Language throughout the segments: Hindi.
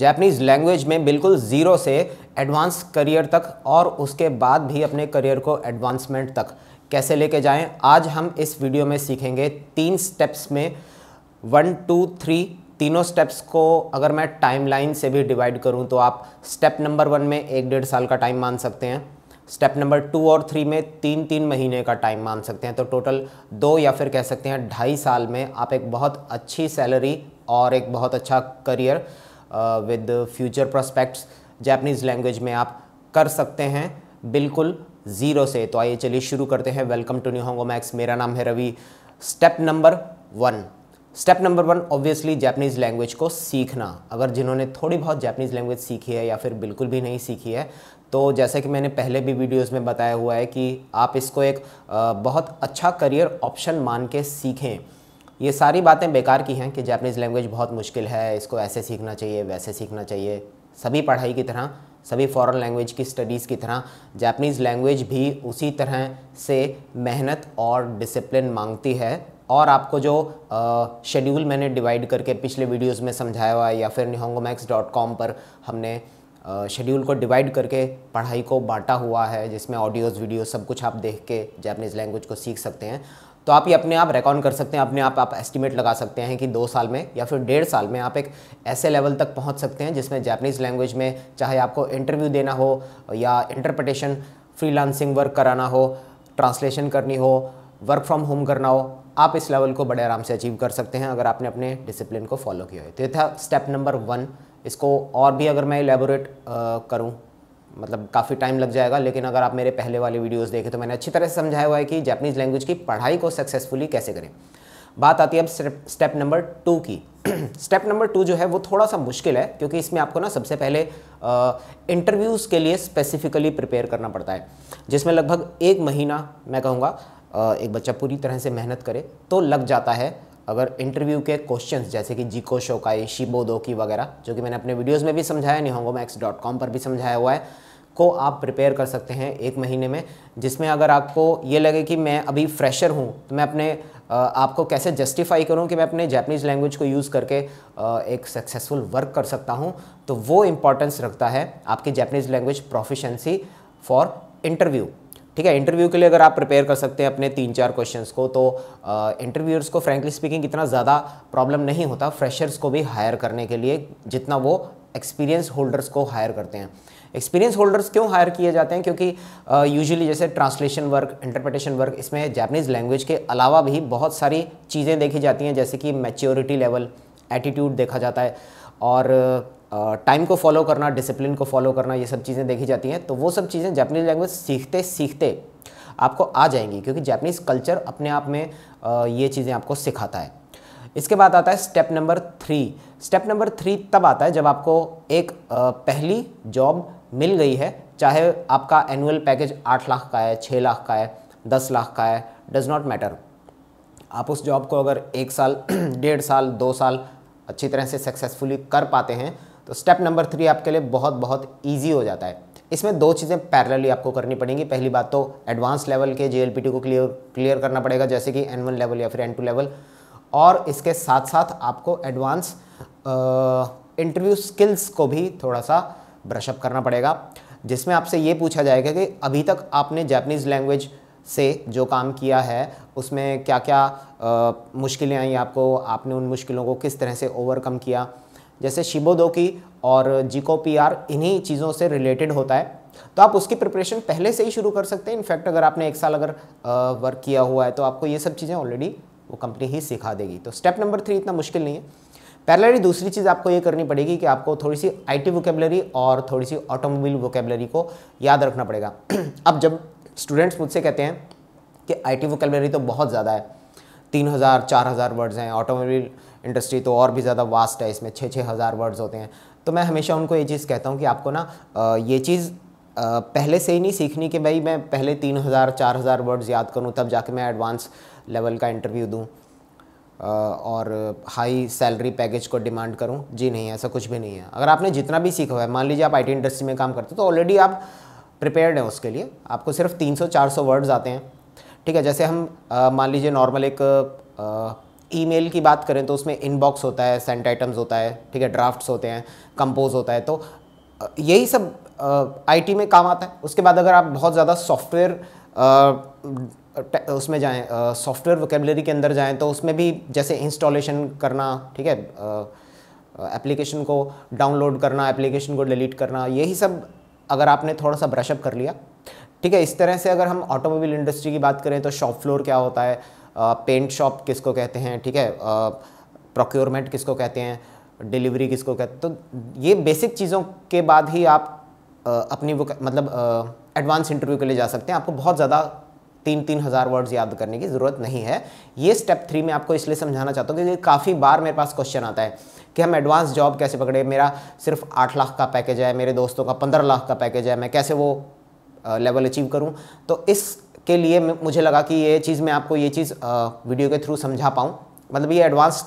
जैपनीज़ लैंग्वेज में बिल्कुल ज़ीरो से एडवांस करियर तक और उसके बाद भी अपने करियर को एडवांसमेंट तक कैसे लेके जाएं आज हम इस वीडियो में सीखेंगे तीन स्टेप्स में वन टू थ्री तीनों स्टेप्स को अगर मैं टाइमलाइन से भी डिवाइड करूं तो आप स्टेप नंबर वन में एक डेढ़ साल का टाइम मान सकते हैं स्टेप नंबर टू और थ्री में तीन तीन महीने का टाइम मान सकते हैं तो टोटल दो या फिर कह सकते हैं ढाई साल में आप एक बहुत अच्छी सैलरी और एक बहुत अच्छा career with future prospects Japanese language में आप कर सकते हैं बिल्कुल ज़ीरो से तो आइए चलिए शुरू करते हैं welcome to Nihongo Max मेरा नाम है Ravi step number one step number one obviously Japanese language को सीखना अगर जिन्होंने थोड़ी बहुत जैपनीज़ लैंग्वेज सीखी है या फिर बिल्कुल भी नहीं सीखी है तो जैसे कि मैंने पहले भी वीडियोस में बताया हुआ है कि आप इसको एक uh, बहुत अच्छा करियर ऑप्शन मान के सीखें ये सारी बातें बेकार की हैं कि जैपनीज़ लैंग्वेज बहुत मुश्किल है इसको ऐसे सीखना चाहिए वैसे सीखना चाहिए सभी पढ़ाई की तरह सभी फॉरेन लैंग्वेज की स्टडीज़ की तरह जैपनीज़ लैंग्वेज भी उसी तरह से मेहनत और डिसिप्लिन मांगती है और आपको जो शेड्यूल मैंने डिवाइड करके पिछले वीडियोस में समझाया हुआ है या फिर कॉम पर हमने शेड्यूल को डिवाइड करके पढ़ाई को बांटा हुआ है जिसमें ऑडियोज़ वीडियो सब कुछ आप देख के जैपनीज़ लैंग्वेज को सीख सकते हैं तो आप ये अपने आप रिकॉर्ड कर सकते हैं अपने आप आप एस्टिमेट लगा सकते हैं कि दो साल में या फिर डेढ़ साल में आप एक ऐसे लेवल तक पहुंच सकते हैं जिसमें जैपनीज़ लैंग्वेज में चाहे आपको इंटरव्यू देना हो या इंटरप्रटेशन फ्रीलांसिंग वर्क कराना हो ट्रांसलेशन करनी हो वर्क फ्रॉम होम करना हो आप इस लेवल को बड़े आराम से अचीव कर सकते हैं अगर आपने अपने डिसिप्लिन को फॉलो किया है तो ये था स्टेप नंबर वन इसको और भी अगर मैं इलेबोरेट करूँ मतलब काफ़ी टाइम लग जाएगा लेकिन अगर आप मेरे पहले वाले वीडियोस देखें तो मैंने अच्छी तरह से समझाया हुआ है कि जैपनीज़ लैंग्वेज की पढ़ाई को सक्सेसफुली कैसे करें बात आती है अब स्टेप नंबर टू की स्टेप नंबर टू जो है वो थोड़ा सा मुश्किल है क्योंकि इसमें आपको ना सबसे पहले इंटरव्यूज़ के लिए स्पेसिफिकली प्रिपेयर करना पड़ता है जिसमें लगभग एक महीना मैं कहूँगा एक बच्चा पूरी तरह से मेहनत करे तो लग जाता है अगर इंटरव्यू के क्वेश्चंस जैसे कि जीको शोकाई शिबोदो की वगैरह जो कि मैंने अपने वीडियोस में भी समझाया निहोंगो मैक्स डॉट कॉम पर भी समझाया हुआ है को आप प्रिपेयर कर सकते हैं एक महीने में जिसमें अगर आपको ये लगे कि मैं अभी फ्रेशर हूँ तो मैं अपने आपको कैसे जस्टिफाई करूँ कि मैं अपने जैपनीज़ लैंग्वेज को यूज़ करके एक सक्सेसफुल वर्क कर सकता हूँ तो वो इम्पॉर्टेंस रखता है आपकी Japanese language proficiency for interview ठीक है इंटरव्यू के लिए अगर आप प्रिपेयर कर सकते हैं अपने तीन चार क्वेश्चंस को तो इंटरव्यूअर्स को फ्रैंकली स्पीकिंग इतना ज़्यादा प्रॉब्लम नहीं होता फ्रेशर्स को भी हायर करने के लिए जितना वो एक्सपीरियंस होल्डर्स को हायर करते हैं एक्सपीरियंस होल्डर्स क्यों हायर किए जाते हैं क्योंकि यूजुअली uh, जैसे ट्रांसलेशन वर्क इंटरप्रिटेशन वर्क इसमें जैपनीज़ लैंग्वेज के अलावा भी बहुत सारी चीज़ें देखी जाती हैं जैसे कि मैच्योरिटी लेवल एटीट्यूड देखा जाता है और टाइम को फॉलो करना डिसिप्लिन को फॉलो करना ये सब चीज़ें देखी जाती हैं तो वो सब चीज़ें जैपनीज लैंग्वेज सीखते सीखते आपको आ जाएंगी क्योंकि जैपनीज़ कल्चर अपने आप में ये चीज़ें आपको सिखाता है इसके बाद आता है step number three step number three तब आता है जब आपको एक पहली जॉब मिल गई है चाहे आपका एनुअल पैकेज आठ लाख का है छः लाख का है दस लाख का है डज नॉट मैटर आप उस जॉब को अगर एक साल डेढ़ साल दो साल अच्छी तरह से सक्सेसफुली कर पाते हैं तो स्टेप नंबर थ्री आपके लिए बहुत बहुत ईजी हो जाता है इसमें दो चीज़ें पैरेलली आपको करनी पड़ेंगी पहली बात तो एडवांस लेवल के जे को क्लियर क्लियर करना पड़ेगा जैसे कि एन लेवल या फिर एन टू लेवल और इसके साथ साथ आपको एडवांस इंटरव्यू स्किल्स को भी थोड़ा सा ब्रशअप करना पड़ेगा जिसमें आपसे ये पूछा जाएगा कि अभी तक आपने जैपनीज़ लैंग्वेज से जो काम किया है उसमें क्या क्या मुश्किलें आई आपको आपने उन मुश्किलों को किस तरह से ओवरकम किया जैसे शिबोदोकी और आर इन्हीं चीज़ों से रिलेटेड होता है तो आप उसकी प्रिपरेशन पहले से ही शुरू कर सकते हैं इनफैक्ट अगर आपने एक साल अगर वर्क किया हुआ है तो आपको ये सब चीज़ें ऑलरेडी वो कंपनी ही सिखा देगी तो स्टेप नंबर थ्री इतना मुश्किल नहीं है पैरेलली दूसरी चीज़ आपको ये करनी पड़ेगी कि आपको थोड़ी सी आईटी वोकेबलरी और थोड़ी सी ऑटोमोबाइल वोकेबलरी को याद रखना पड़ेगा अब जब स्टूडेंट्स मुझसे कहते हैं कि आईटी वोकेबलरी तो बहुत ज़्यादा है तीन हज़ार चार हज़ार वर्ड्स हैं ऑटोमोबाइल इंडस्ट्री तो और भी ज़्यादा वास्ट है इसमें छः छः हज़ार वर्ड्स होते हैं तो मैं हमेशा उनको ये चीज़ कहता हूँ कि आपको ना ये चीज़ पहले से ही नहीं सीखनी कि भाई मैं पहले तीन हज़ार चार हज़ार वर्ड्स याद करूँ तब जाके मैं एडवांस लेवल का इंटरव्यू दूँ और हाई सैलरी पैकेज को डिमांड करूँ जी नहीं ऐसा कुछ भी नहीं है अगर आपने जितना भी सीखा हुआ है मान लीजिए आप आईटी इंडस्ट्री में काम करते हो तो ऑलरेडी आप प्रिपेयर्ड हैं उसके लिए आपको सिर्फ 300-400 वर्ड्स आते हैं ठीक है जैसे हम मान लीजिए नॉर्मल एक ईमेल की बात करें तो उसमें इनबॉक्स होता है सेंट आइटम्स होता है ठीक है ड्राफ्ट्स होते हैं कंपोज होता है तो यही सब आईटी में काम आता है उसके बाद अगर आप बहुत ज़्यादा सॉफ्टवेयर उसमें जाएँ सॉफ्टवेयर वोकेबलरी के अंदर जाएँ तो उसमें भी जैसे इंस्टॉलेशन करना ठीक है एप्लीकेशन को डाउनलोड करना एप्लीकेशन को डिलीट करना यही सब अगर आपने थोड़ा सा ब्रशअप कर लिया ठीक है इस तरह से अगर हम ऑटोमोबाइल इंडस्ट्री की बात करें तो शॉप फ्लोर क्या होता है पेंट शॉप किसको कहते हैं ठीक है प्रोक्योरमेंट किसको कहते हैं डिलीवरी किसको कहते हैं तो ये बेसिक चीज़ों के बाद ही आप आ, अपनी वो मतलब एडवांस इंटरव्यू के लिए जा सकते हैं आपको बहुत ज़्यादा तीन तीन हज़ार वर्ड्स याद करने की ज़रूरत नहीं है ये स्टेप थ्री में आपको इसलिए समझाना चाहता हूँ क्योंकि काफ़ी बार मेरे पास क्वेश्चन आता है कि हम एडवांस जॉब कैसे पकड़े मेरा सिर्फ आठ लाख का पैकेज है मेरे दोस्तों का पंद्रह लाख का पैकेज है मैं कैसे वो लेवल अचीव करूँ तो इसके लिए मुझे लगा कि ये चीज़ मैं आपको ये चीज़ वीडियो के थ्रू समझा पाऊँ मतलब ये एडवांस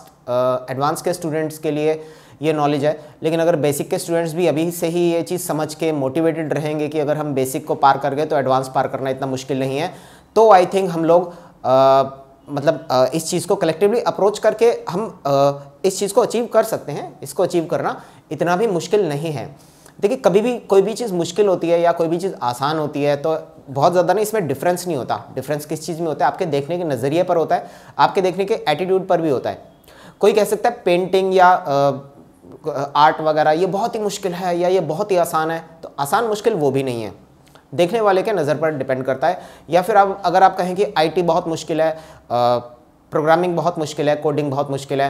एडवांस के स्टूडेंट्स के लिए ये नॉलेज है लेकिन अगर बेसिक के स्टूडेंट्स भी अभी से ही ये चीज़ समझ के मोटिवेटेड रहेंगे कि अगर हम बेसिक को पार कर गए तो एडवांस पार करना इतना मुश्किल नहीं है तो आई थिंक हम लोग आ, मतलब आ, इस चीज़ को कलेक्टिवली अप्रोच करके हम आ, इस चीज़ को अचीव कर सकते हैं इसको अचीव करना इतना भी मुश्किल नहीं है देखिए कभी भी कोई भी चीज़ मुश्किल होती है या कोई भी चीज़ आसान होती है तो बहुत ज़्यादा ना इसमें डिफरेंस नहीं होता डिफरेंस किस चीज़ में होता है आपके देखने के नज़रिए पर होता है आपके देखने के एटीट्यूड पर भी होता है कोई कह सकता है पेंटिंग या आर्ट वगैरह ये बहुत ही मुश्किल है या ये बहुत ही आसान है तो आसान मुश्किल वो भी नहीं है देखने वाले के नज़र पर डिपेंड करता है या फिर आप अगर आप कहें कि आईटी बहुत मुश्किल है प्रोग्रामिंग बहुत मुश्किल है कोडिंग बहुत मुश्किल है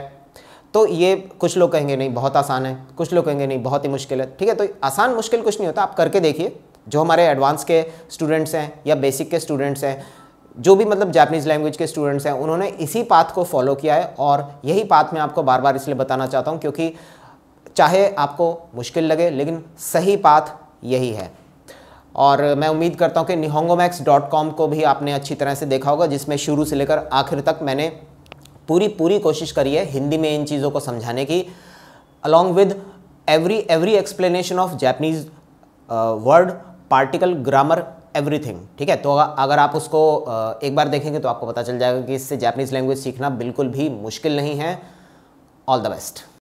तो ये कुछ लोग कहेंगे नहीं बहुत आसान है कुछ लोग कहेंगे नहीं बहुत ही मुश्किल है ठीक है तो आसान मुश्किल कुछ नहीं होता आप करके देखिए जो हमारे एडवांस के स्टूडेंट्स हैं या बेसिक के स्टूडेंट्स हैं जो भी मतलब जापानीज़ लैंग्वेज के स्टूडेंट्स हैं उन्होंने इसी पाथ को फॉलो किया है और यही पाथ मैं आपको बार बार इसलिए बताना चाहता हूँ क्योंकि चाहे आपको मुश्किल लगे लेकिन सही पाथ यही है और मैं उम्मीद करता हूँ कि निहोंगोमैक्स डॉट कॉम को भी आपने अच्छी तरह से देखा होगा जिसमें शुरू से लेकर आखिर तक मैंने पूरी पूरी कोशिश करिए हिंदी में इन चीज़ों को समझाने की along with every every explanation of Japanese word particle grammar everything ठीक है तो अगर आप उसको uh, एक बार देखेंगे तो आपको पता चल जाएगा कि इससे जैपनीज़ लैंग्वेज सीखना बिल्कुल भी मुश्किल नहीं है ऑल द बेस्ट